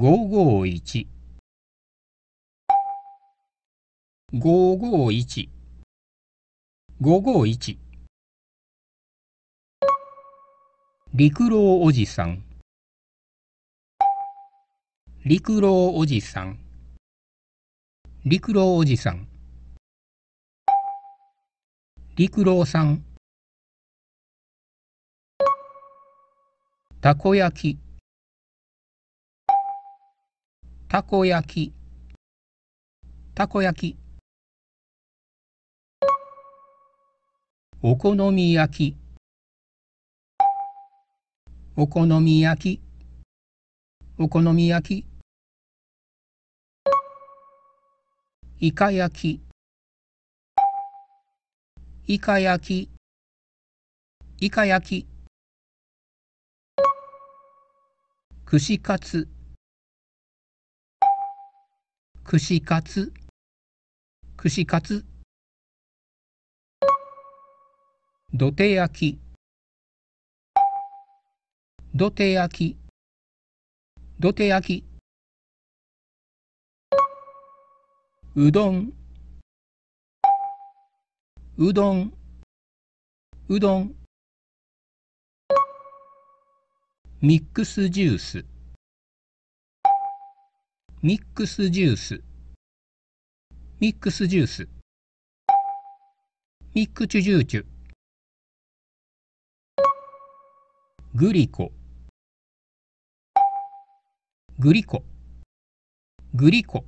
551う陸おじさん陸郎おじさん陸郎おじさん陸郎さんたこ焼きたこ焼きたこ焼きお好み焼きお好み焼きお好み焼きイカ焼きイカ焼きイカ焼き串カツ串カツ串カツ土手焼き土手焼き土手焼きうどんうどんうどんミックスジュースミックスジュースミックスジュースミックチュジューチュグリコグリコグリコ